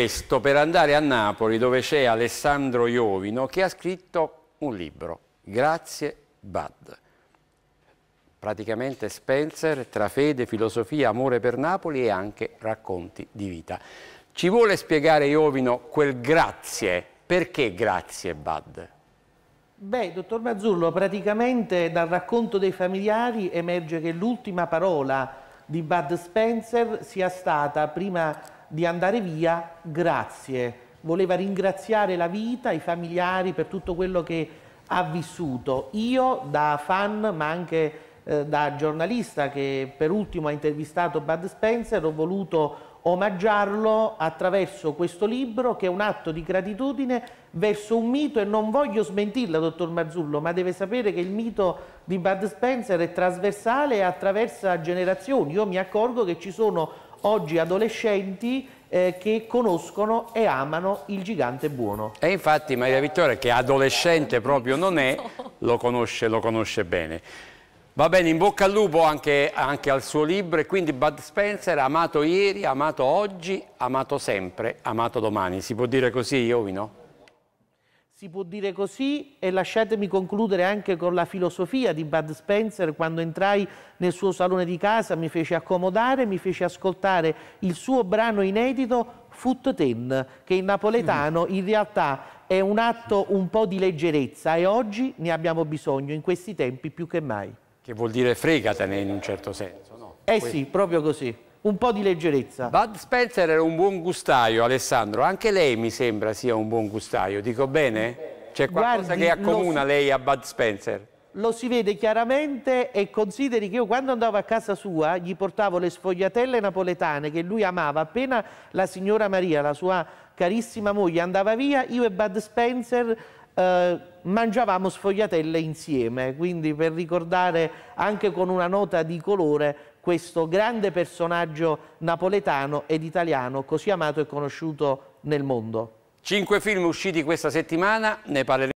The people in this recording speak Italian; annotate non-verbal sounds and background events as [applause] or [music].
questo per andare a Napoli dove c'è Alessandro Iovino che ha scritto un libro, Grazie Bad. Praticamente Spencer tra fede, filosofia, amore per Napoli e anche racconti di vita. Ci vuole spiegare Iovino quel grazie, perché grazie Bad? Beh, dottor Mazzullo, praticamente dal racconto dei familiari emerge che l'ultima parola di Bud Spencer sia stata prima di andare via, grazie. Voleva ringraziare la vita, i familiari per tutto quello che ha vissuto. Io da fan, ma anche eh, da giornalista che per ultimo ha intervistato Bud Spencer, ho voluto omaggiarlo attraverso questo libro che è un atto di gratitudine verso un mito e non voglio smentirla, dottor Mazzullo ma deve sapere che il mito di Bud Spencer è trasversale e attraversa generazioni. Io mi accorgo che ci sono oggi adolescenti eh, che conoscono e amano il gigante buono. E infatti Maria Vittoria, che adolescente proprio non è, [laughs] lo conosce, lo conosce bene. Va bene, in bocca al lupo anche, anche al suo libro e quindi Bud Spencer amato ieri, amato oggi, amato sempre, amato domani. Si può dire così, Iovi, no? Si può dire così e lasciatemi concludere anche con la filosofia di Bud Spencer quando entrai nel suo salone di casa, mi fece accomodare, mi fece ascoltare il suo brano inedito Foot Ten, che in napoletano in realtà è un atto un po' di leggerezza e oggi ne abbiamo bisogno in questi tempi più che mai. Che vuol dire fregatene in un certo senso, no? Eh que sì, proprio così un po' di leggerezza. Bud Spencer era un buon gustaio, Alessandro. Anche lei mi sembra sia un buon gustaio, dico bene? C'è qualcosa Guardi, che accomuna si... lei a Bud Spencer? Lo si vede chiaramente e consideri che io quando andavo a casa sua gli portavo le sfogliatelle napoletane che lui amava. Appena la signora Maria, la sua carissima moglie, andava via, io e Bud Spencer eh, mangiavamo sfogliatelle insieme. Quindi per ricordare anche con una nota di colore questo grande personaggio napoletano ed italiano così amato e conosciuto nel mondo. Cinque film usciti questa settimana, ne parleremo.